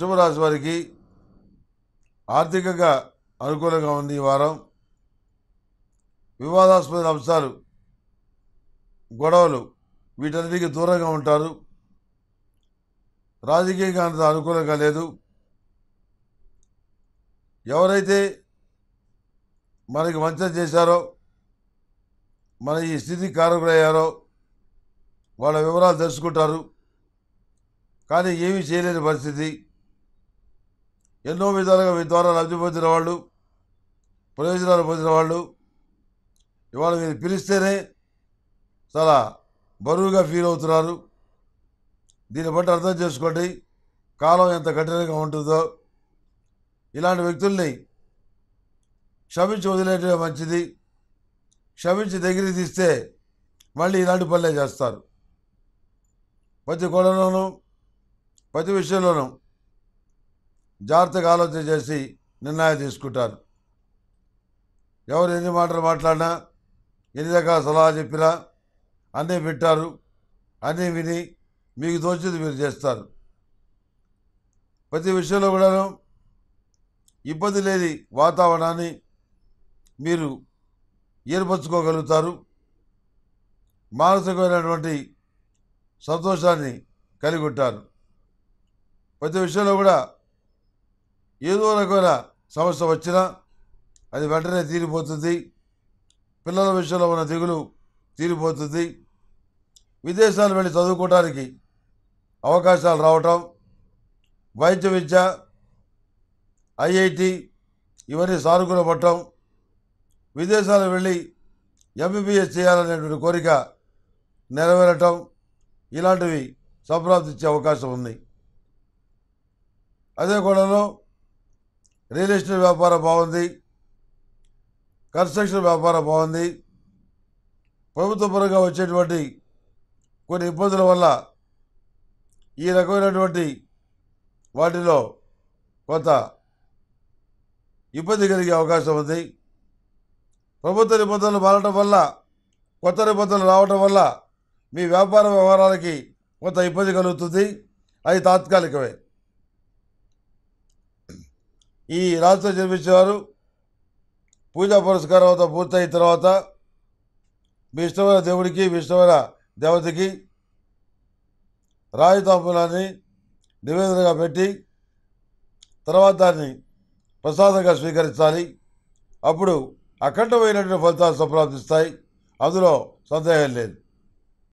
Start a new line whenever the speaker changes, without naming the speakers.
వృషభ రాశి వారికి ఆర్థికంగా అనుకూలంగా ఉంది ఈ వారం వివాదాస్పద అంశాలు గొడవలు వీటన్నిటికీ దూరంగా ఉంటారు రాజకీయంగా అంత అనుకూలంగా లేదు ఎవరైతే మనకి వంచన చేశారో మన ఈ స్థితి కారకులయ్యారో వాళ్ళ వివరాలు తెలుసుకుంటారు కానీ ఏమీ చేయలేని పరిస్థితి ఎన్నో విధాలుగా ద్వారా లబ్ధి పొందిన వాళ్ళు ప్రయోజనాలు పొందిన వాళ్ళు ఇవాళ మీరు పిలిస్తేనే చాలా బరువుగా ఫీల్ అవుతున్నారు దీన్ని బట్టి అర్థం చేసుకోండి కాలం ఎంత కఠినంగా ఉంటుందో ఇలాంటి వ్యక్తుల్ని క్షమించి వదిలేటే మంచిది క్షమించి దగ్గరికి తీస్తే మళ్ళీ ఇలాంటి పనులే చేస్తారు ప్రతి గొడవలోనూ ప్రతి విషయంలోనూ జాగ్రత్తగా ఆలోచన చేసి నిర్ణయం తీసుకుంటారు ఎవరు ఎన్ని మాటలు మాట్లాడినా ఎన్ని రకాల సలహా చెప్పినా అన్నీ పెట్టారు అన్నీ విని మీకు తోచింది మీరు చేస్తారు ప్రతి విషయంలో కూడా ఇబ్బంది లేని వాతావరణాన్ని మీరు ఏర్పరచుకోగలుగుతారు మానసికమైనటువంటి సంతోషాన్ని కలిగి ఉంటారు ప్రతి విషయంలో కూడా ఏదో రకమైన సమస్య వచ్చినా అది వెంటనే తీరిపోతుంది పిల్లల విషయంలో ఉన్న దిగులు తీరిపోతుంది విదేశాలు వెళ్ళి చదువుకోవడానికి అవకాశాలు రావటం వైద్య విద్య ఐఐటి ఇవన్నీ సానుకూల పట్టడం విదేశాలు వెళ్ళి ఎంబీబీఎస్ చేయాలనేటువంటి కోరిక నెరవేరటం ఇలాంటివి సంప్రాప్తించే అవకాశం ఉంది అదే కోణంలో రియల్ ఎస్టేట్ వ్యాపారం బాగుంది కన్స్ట్రక్షన్ వ్యాపారం బాగుంది ప్రభుత్వ పరంగా వచ్చేటువంటి కొన్ని ఇబ్బందుల వల్ల ఈ రకమైనటువంటి వాటిలో కొంత ఇబ్బంది కలిగే అవకాశం ఉంది ప్రభుత్వ నిబంధనలు మారటం వల్ల కొత్త నిబంధనలు రావటం వల్ల మీ వ్యాపార వ్యవహారాలకి కొంత ఇబ్బంది కలుగుతుంది అది తాత్కాలికమే ఈ రాత్రి జన్మించేవారు పూజా పురస్కారం అంతా పూర్తయిన తర్వాత మీ ఇష్టమైన దేవుడికి మీ ఇష్టమైన దేవతకి రాయి తాపులాన్ని నివేదనగా పెట్టి తర్వాత దాన్ని ప్రసాదంగా స్వీకరించాలి అప్పుడు అఖండమైనటువంటి ఫలితాలు సంప్రాప్తిస్తాయి అందులో సందేహం లేదు